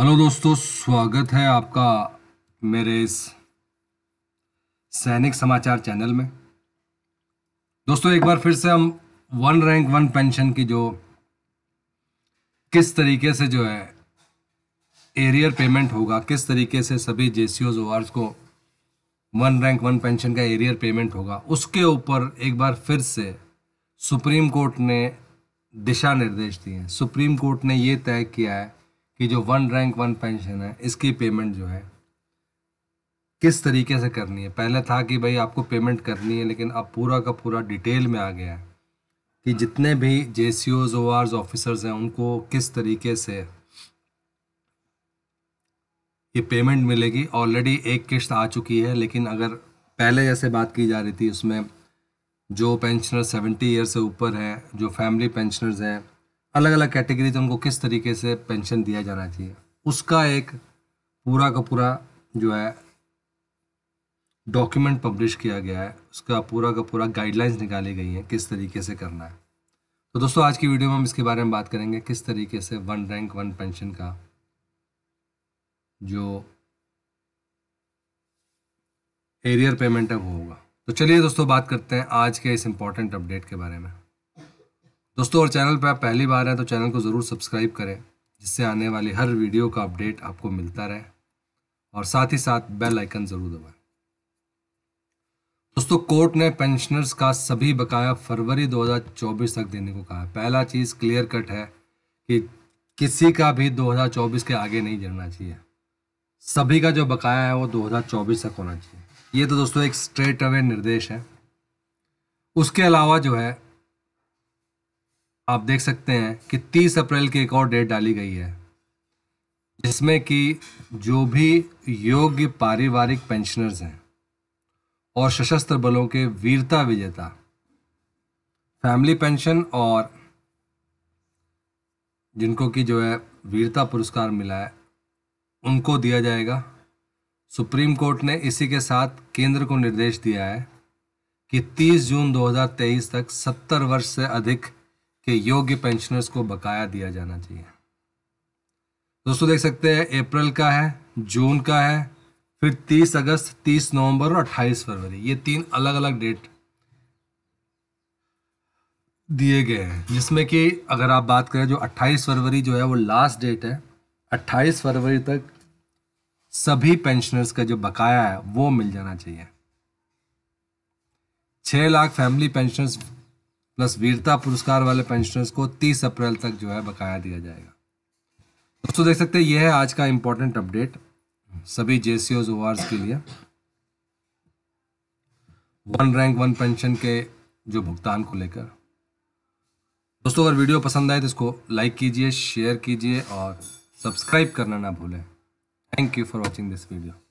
Hello दोस्तों स्वागत है आपका मेरे इस सैनिक समाचार चैनल में दोस्तों एक बार फिर से हम वन रैंक वन पेंशन की जो किस तरीके से जो है एरियर पेमेंट होगा किस तरीके से सभी जे सी को वन रैंक वन पेंशन का एरियर पेमेंट होगा उसके ऊपर एक बार फिर से सुप्रीम कोर्ट ने दिशा निर्देश दिए हैं सुप्रीम कोर्ट ने ये तय किया है कि जो वन रैंक वन पेंशन है इसकी पेमेंट जो है किस तरीके से करनी है पहले था कि भाई आपको पेमेंट करनी है लेकिन अब पूरा का पूरा डिटेल में आ गया है कि हाँ। जितने भी जे सी ओज ओ ऑफिसर्स हैं उनको किस तरीके से ये पेमेंट मिलेगी ऑलरेडी एक किश्त आ चुकी है लेकिन अगर पहले जैसे बात की जा रही थी उसमें जो पेंशनर सेवेंटी ईयर से ऊपर हैं जो फैमिली पेंशनर्स हैं अलग अलग से उनको किस तरीके से पेंशन दिया जाना चाहिए उसका एक पूरा का पूरा जो है डॉक्यूमेंट पब्लिश किया गया है उसका पूरा का पूरा गाइडलाइंस निकाली गई हैं किस तरीके से करना है तो दोस्तों आज की वीडियो में हम इसके बारे में बात करेंगे किस तरीके से वन रैंक वन पेंशन का जो एरियर पेमेंट है वो होगा तो चलिए दोस्तों बात करते हैं आज के इस इम्पोर्टेंट अपडेट के बारे में दोस्तों और चैनल पर आप पहली बार हैं तो चैनल को ज़रूर सब्सक्राइब करें जिससे आने वाली हर वीडियो का अपडेट आपको मिलता रहे और साथ ही साथ बेल आइकन ज़रूर दबाएं दोस्तों कोर्ट ने पेंशनर्स का सभी बकाया फरवरी 2024 तक देने को कहा है पहला चीज़ क्लियर कट है कि किसी का भी 2024 के आगे नहीं जाना चाहिए सभी का जो बकाया है वो 2024 तक होना चाहिए ये तो दोस्तों एक स्ट्रेट अवे निर्देश है उसके अलावा जो है आप देख सकते हैं कि 30 अप्रैल की एक और डेट डाली गई है जिसमें कि जो भी योग्य पारिवारिक पेंशनर्स हैं और सशस्त्र बलों के वीरता विजेता फैमिली पेंशन और जिनको कि जो है वीरता पुरस्कार मिला है उनको दिया जाएगा सुप्रीम कोर्ट ने इसी के साथ केंद्र को निर्देश दिया है कि 30 जून 2023 तक 70 वर्ष से अधिक कि योग्य पेंशनर्स को बकाया दिया जाना चाहिए दोस्तों देख सकते हैं अप्रैल का है जून का है फिर 30 अगस्त 30 नवंबर और 28 फरवरी ये तीन अलग अलग डेट दिए गए हैं जिसमें कि अगर आप बात करें जो 28 फरवरी जो है वो लास्ट डेट है 28 फरवरी तक सभी पेंशनर्स का जो बकाया है वो मिल जाना चाहिए छः लाख फैमिली पेंशनर्स प्लस वीरता पुरस्कार वाले पेंशनर्स को 30 अप्रैल तक जो है बकाया दिया जाएगा दोस्तों देख सकते हैं यह है आज का इम्पोर्टेंट अपडेट सभी जे सी के लिए वन रैंक वन पेंशन के जो भुगतान को लेकर दोस्तों अगर वीडियो पसंद आए तो इसको लाइक कीजिए शेयर कीजिए और सब्सक्राइब करना ना भूलें thank you for watching this video